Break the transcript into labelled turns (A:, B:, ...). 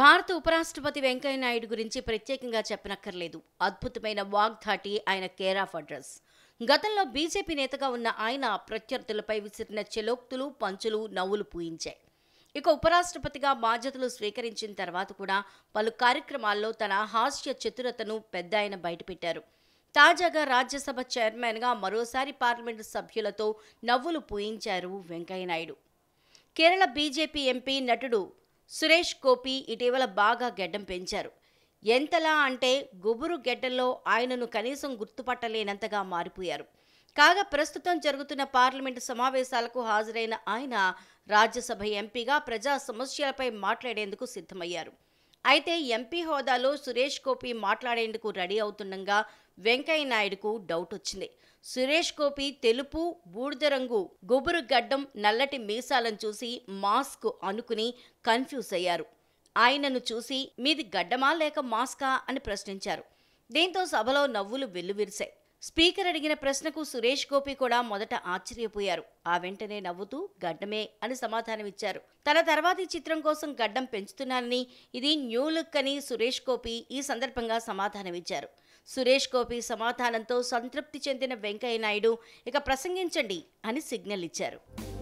A: భారత ఉపరాష్ట్రపతి వెంకయ్యనాయుడు గురించి ప్రత్యేకంగా చెప్పనక్కర్లేదు అద్భుతమైన వాగ్ధాటి ఆయన కేర్ ఆఫ్ అడ్రస్ గతంలో బీజేపీ నేతగా ఉన్న ఆయన ప్రత్యర్థులపై విసిరిన చెలోక్తులు పంచులు నవ్వులు పూయించాయి ఇక ఉపరాష్ట్రపతిగా బాధ్యతలు స్వీకరించిన తర్వాత కూడా పలు కార్యక్రమాల్లో తన హాస్య చతురతను పెద్ద ఆయన బయటపెట్టారు తాజాగా రాజ్యసభ చైర్మన్గా మరోసారి పార్లమెంటు సభ్యులతో నవ్వులు పూయించారు వెంకయ్యనాయుడు కేరళ బీజేపీ ఎంపీ నటుడు సురేష్ గోపి ఇటీవల బాగా గెడ్డం పెంచారు ఎంతలా అంటే గుబురు గెడ్డల్లో ఆయనను కనీసం గుర్తుపట్టలేనంతగా మారిపోయారు కాగా ప్రస్తుతం జరుగుతున్న పార్లమెంటు సమావేశాలకు హాజరైన ఆయన రాజ్యసభ ఎంపీగా ప్రజా సమస్యలపై మాట్లాడేందుకు సిద్ధమయ్యారు అయితే ఎంపీ హోదాలో సురేష్ గోపి మాట్లాడేందుకు రెడీ అవుతుండగా వెంకయ్య నాయుడుకు డౌట్ వచ్చింది సురేష్ గోపి తెలుపు బూడిద రంగు గుబురు గడ్డం నల్లటి మీసాలను చూసి మాస్క్ అనుకుని కన్ఫ్యూజ్ అయ్యారు ఆయనను చూసి మీది గడ్డమా లేక మాస్కా అని ప్రశ్నించారు దీంతో సభలో నవ్వులు వెల్లువిరిశాయి స్పీకర్ అడిగిన ప్రశ్నకు సురేష్ గోపి కూడా మొదట ఆశ్చర్యపోయారు ఆ వెంటనే నవ్వుతూ గడ్డమే అని సమాధానమిచ్చారు తన తర్వాతి చిత్రం కోసం గడ్డం పెంచుతున్నానని ఇది న్యూ లుక్ అని సురేష్ గోపి ఈ సందర్భంగా సమాధానమిచ్చారు సురేష్ గోపి సమాధానంతో సంతృప్తి చెందిన వెంకయ్య నాయుడు ఇక ప్రసంగించండి అని సిగ్నల్ ఇచ్చారు